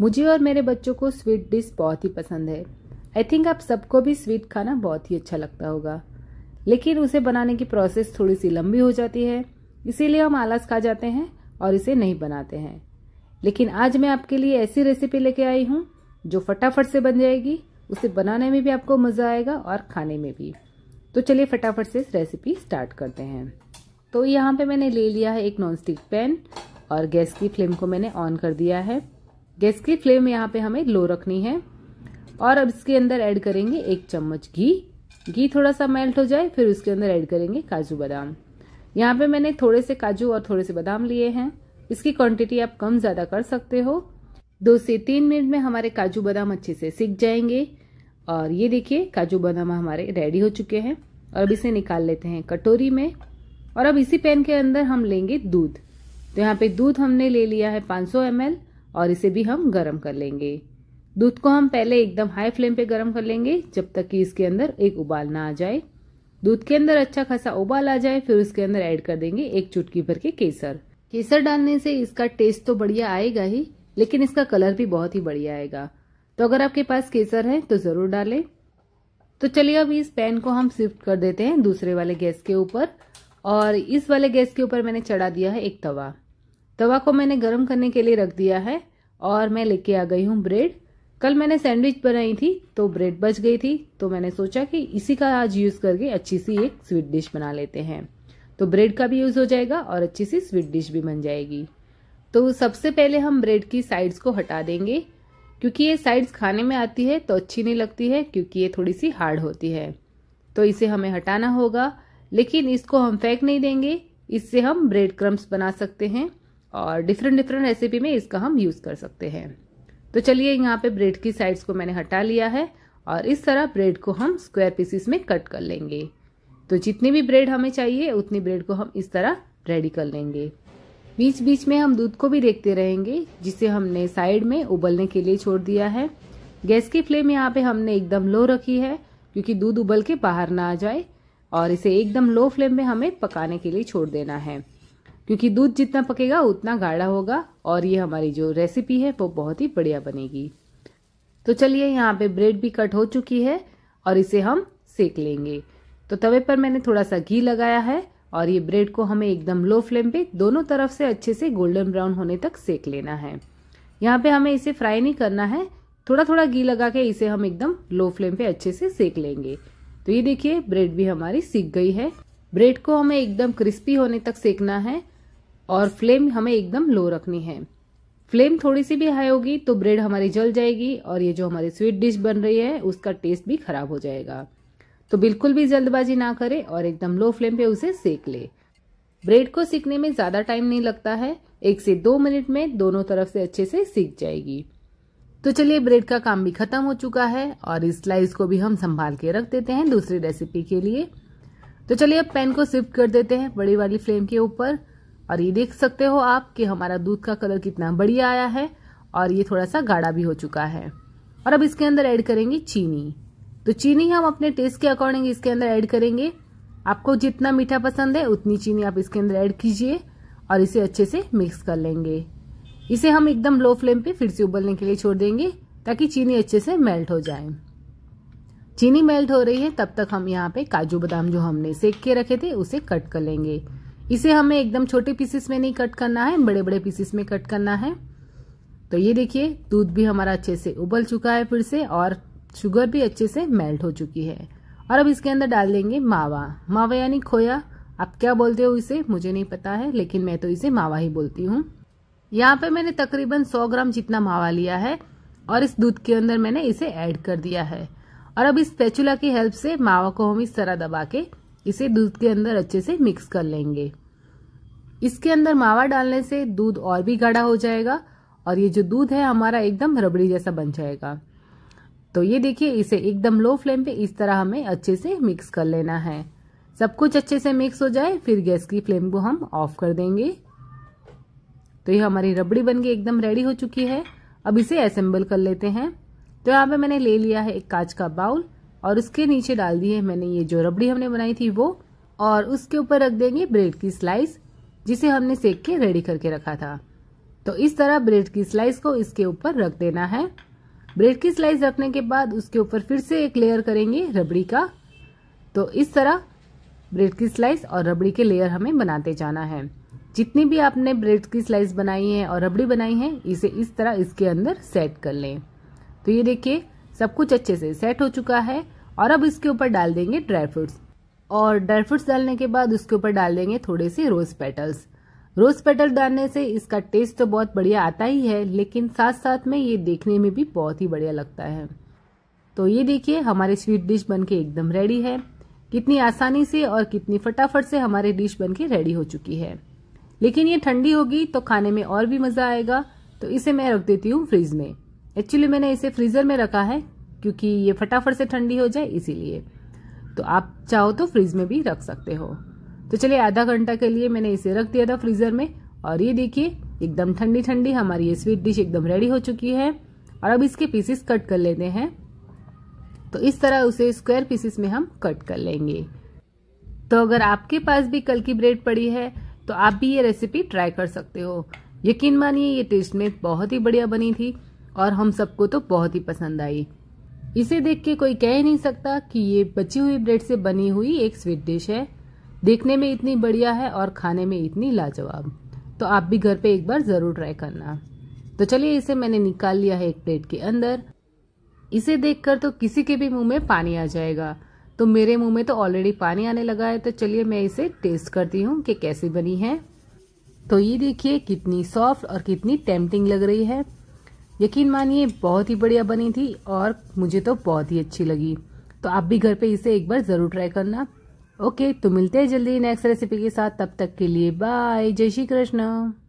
मुझे और मेरे बच्चों को स्वीट डिश बहुत ही पसंद है आई थिंक आप सबको भी स्वीट खाना बहुत ही अच्छा लगता होगा लेकिन उसे बनाने की प्रोसेस थोड़ी सी लंबी हो जाती है इसीलिए हम आलस खा जाते हैं और इसे नहीं बनाते हैं लेकिन आज मैं आपके लिए ऐसी रेसिपी लेके आई हूँ जो फटाफट से बन जाएगी उसे बनाने में भी आपको मज़ा आएगा और खाने में भी तो चलिए फटाफट से रेसिपी स्टार्ट करते हैं तो यहाँ पे मैंने ले लिया है एक नॉनस्टिक पैन और गैस की फ्लेम को मैंने ऑन कर दिया है गैस की फ्लेम यहाँ पे हमें लो रखनी है और अब इसके अंदर ऐड करेंगे एक चम्मच घी घी थोड़ा सा मेल्ट हो जाए फिर उसके अंदर ऐड करेंगे काजू बादाम यहाँ पे मैंने थोड़े से काजू और थोड़े से बादाम लिए हैं इसकी क्वांटिटी आप कम ज़्यादा कर सकते हो दो से तीन मिनट में हमारे काजू बादाम अच्छे से सीख जाएंगे और ये देखिए काजू बादाम हमारे रेडी हो चुके हैं और अब इसे निकाल लेते हैं कटोरी में और अब इसी पैन के अंदर हम लेंगे दूध तो यहाँ पे दूध हमने ले लिया है 500 सौ और इसे भी हम गर्म कर लेंगे दूध को हम पहले एकदम हाई फ्लेम पे गर्म कर लेंगे जब तक कि इसके अंदर एक उबाल ना आ जाए दूध के अंदर अच्छा खासा उबाल आ जाए फिर उसके अंदर ऐड कर देंगे एक चुटकी भर के केसर केसर डालने से इसका टेस्ट तो बढ़िया आएगा ही लेकिन इसका कलर भी बहुत ही बढ़िया आएगा तो अगर आपके पास केसर है तो ज़रूर डालें तो चलिए अब इस पैन को हम शिफ्ट कर देते हैं दूसरे वाले गैस के ऊपर और इस वाले गैस के ऊपर मैंने चढ़ा दिया है एक तवा तवा को मैंने गर्म करने के लिए रख दिया है और मैं लेके आ गई हूँ ब्रेड कल मैंने सैंडविच बनाई थी तो ब्रेड बच गई थी तो मैंने सोचा कि इसी का आज यूज़ करके अच्छी सी एक स्वीट डिश बना लेते हैं तो ब्रेड का भी यूज़ हो जाएगा और अच्छी सी स्वीट डिश भी बन जाएगी तो सबसे पहले हम ब्रेड की साइड्स को हटा देंगे क्योंकि ये साइड्स खाने में आती है तो अच्छी नहीं लगती है क्योंकि ये थोड़ी सी हार्ड होती है तो इसे हमें हटाना होगा लेकिन इसको हम फेंक नहीं देंगे इससे हम ब्रेड क्रम्स बना सकते हैं और डिफरेंट डिफरेंट रेसिपी में इसका हम यूज़ कर सकते हैं तो चलिए यहाँ पे ब्रेड की साइड्स को मैंने हटा लिया है और इस तरह ब्रेड को हम स्क्वायर पीसीस में कट कर लेंगे तो जितनी भी ब्रेड हमें चाहिए उतनी ब्रेड को हम इस तरह रेडी कर लेंगे बीच बीच में हम दूध को भी देखते रहेंगे जिसे हमने साइड में उबलने के लिए छोड़ दिया है गैस की फ्लेम यहाँ पे हमने एकदम लो रखी है क्योंकि दूध उबल के बाहर ना आ जाए और इसे एकदम लो फ्लेम में हमें पकाने के लिए छोड़ देना है क्योंकि दूध जितना पकेगा उतना गाढ़ा होगा और ये हमारी जो रेसिपी है वो बहुत ही बढ़िया बनेगी तो चलिए यहाँ पे ब्रेड भी कट हो चुकी है और इसे हम सेक लेंगे तो तवे पर मैंने थोड़ा सा घी लगाया है और ये ब्रेड को हमें एकदम लो फ्लेम पे दोनों तरफ से अच्छे से गोल्डन ब्राउन होने तक सेक लेना है यहाँ पे हमें इसे फ्राई नहीं करना है थोड़ा थोड़ा घी लगा के इसे हम एकदम लो फ्लेम पे अच्छे से सेक लेंगे तो ये देखिए ब्रेड भी हमारी सीख गई है ब्रेड को हमें एकदम क्रिस्पी होने तक सेकना है और फ्लेम हमें एकदम लो रखनी है फ्लेम थोड़ी सी भी हाई होगी तो ब्रेड हमारी जल जाएगी और ये जो हमारी स्वीट डिश बन रही है उसका टेस्ट भी खराब हो जाएगा तो बिल्कुल भी जल्दबाजी ना करें और एकदम लो फ्लेम पे उसे सेक ले ब्रेड को सीखने में ज़्यादा टाइम नहीं लगता है एक से दो मिनट में दोनों तरफ से अच्छे से सीख जाएगी तो चलिए ब्रेड का काम भी खत्म हो चुका है और इस स्लाइस को भी हम संभाल के रख देते हैं दूसरी रेसिपी के लिए तो चलिए अब पैन को स्विफ्ट कर देते हैं बड़ी वाली फ्लेम के ऊपर और ये देख सकते हो आप कि हमारा दूध का कलर कितना बढ़िया आया है और ये थोड़ा सा गाढ़ा भी हो चुका है और अब इसके अंदर ऐड करेंगे चीनी तो चीनी हम अपने टेस्ट के अकॉर्डिंग इसके अंदर ऐड करेंगे आपको जितना मीठा पसंद है उतनी चीनी आप इसके अंदर ऐड कीजिए और इसे अच्छे से मिक्स कर लेंगे इसे हम एकदम लो फ्लेम पे फिर से उबलने के लिए छोड़ देंगे ताकि चीनी अच्छे से मेल्ट हो जाए चीनी मेल्ट हो रही है तब तक हम यहाँ पे काजू बादाम जो हमने सेक के रखे थे उसे कट कर लेंगे इसे हमें एकदम छोटे पीसेस में नहीं कट करना है बड़े बड़े पीसेस में कट करना है तो ये देखिए दूध भी हमारा अच्छे से उबल चुका है फिर से और शुगर भी अच्छे से मेल्ट हो चुकी है और अब इसके अंदर डाल देंगे मावा मावा यानी खोया आप क्या बोलते हो इसे मुझे नहीं पता है लेकिन मैं तो इसे मावा ही बोलती हूँ यहाँ पे मैंने तकरीबन 100 ग्राम जितना मावा लिया है और इस दूध के अंदर मैंने इसे ऐड कर दिया है और अब इस पेचुला की हेल्प से मावा को हम इस तरह दबा के इसे दूध के अंदर अच्छे से मिक्स कर लेंगे इसके अंदर मावा डालने से दूध और भी गाढ़ा हो जाएगा और ये जो दूध है हमारा एकदम रबड़ी जैसा बन जाएगा तो ये देखिए इसे एकदम लो फ्लेम पे इस तरह हमें अच्छे से मिक्स कर लेना है सब कुछ अच्छे से मिक्स हो जाए फिर गैस की फ्लेम को हम ऑफ कर देंगे तो ये हमारी रबड़ी बन गई एकदम रेडी हो चुकी है अब इसे असेंबल कर लेते हैं तो यहाँ पे मैंने ले लिया है एक कांच का बाउल और उसके नीचे डाल दी है मैंने ये जो रबड़ी हमने बनाई थी वो और उसके ऊपर रख देंगे ब्रेड की स्लाइस जिसे हमने सेक के रेडी करके रखा था तो इस तरह ब्रेड की स्लाइस को इसके ऊपर रख देना है ब्रेड की स्लाइस रखने के बाद उसके ऊपर फिर से एक लेयर करेंगे रबड़ी का तो इस तरह ब्रेड की स्लाइस और रबड़ी के लेयर हमें बनाते जाना है जितनी भी आपने ब्रेड की स्लाइस बनाई है और रबड़ी बनाई है इसे इस तरह इसके अंदर सेट कर लें तो ये देखिए सब कुछ अच्छे से सेट हो चुका है और अब इसके ऊपर डाल देंगे ड्राई फ्रूट्स और ड्राई फ्रूट्स डालने के बाद उसके ऊपर डाल देंगे थोड़े से रोज पेटल्स रोज पेटल डालने से इसका टेस्ट तो बहुत बढ़िया आता ही है लेकिन साथ साथ में ये देखने में भी बहुत ही बढ़िया लगता है तो ये देखिए हमारे स्वीट डिश बनके एकदम रेडी है कितनी आसानी से और कितनी फटाफट से हमारी डिश बनके रेडी हो चुकी है लेकिन ये ठंडी होगी तो खाने में और भी मज़ा आएगा तो इसे मैं रख देती हूँ फ्रिज में एक्चुअली मैंने इसे फ्रीज़र में रखा है क्योंकि ये फटाफट से ठंडी हो जाए इसीलिए तो आप चाहो तो फ्रीज में भी रख सकते हो तो चलिए आधा घंटा के लिए मैंने इसे रख दिया था फ्रीजर में और ये देखिए एकदम ठंडी ठंडी हमारी ये स्वीट डिश एकदम रेडी हो चुकी है और अब इसके पीसेस कट कर लेते हैं तो इस तरह उसे स्क्वायर पीसेस में हम कट कर लेंगे तो अगर आपके पास भी कल की ब्रेड पड़ी है तो आप भी ये रेसिपी ट्राई कर सकते हो यकीन मानिए ये टेस्ट में बहुत ही बढ़िया बनी थी और हम सबको तो बहुत ही पसंद आई इसे देख के कोई कह ही नहीं सकता कि ये बची हुई ब्रेड से बनी हुई एक स्वीट डिश है देखने में इतनी बढ़िया है और खाने में इतनी लाजवाब तो आप भी घर पे एक बार ज़रूर ट्राई करना तो चलिए इसे मैंने निकाल लिया है एक प्लेट के अंदर इसे देखकर तो किसी के भी मुंह में पानी आ जाएगा तो मेरे मुंह में तो ऑलरेडी पानी आने लगा है तो चलिए मैं इसे टेस्ट करती हूँ कि कैसी बनी है तो ये देखिए कितनी सॉफ्ट और कितनी टेम्पटिंग लग रही है यकीन मानिए बहुत ही बढ़िया बनी थी और मुझे तो बहुत ही अच्छी लगी तो आप भी घर पे इसे एक बार ज़रूर ट्राई करना ओके तो मिलते हैं जल्दी नेक्स्ट रेसिपी के साथ तब तक के लिए बाय जय श्री कृष्ण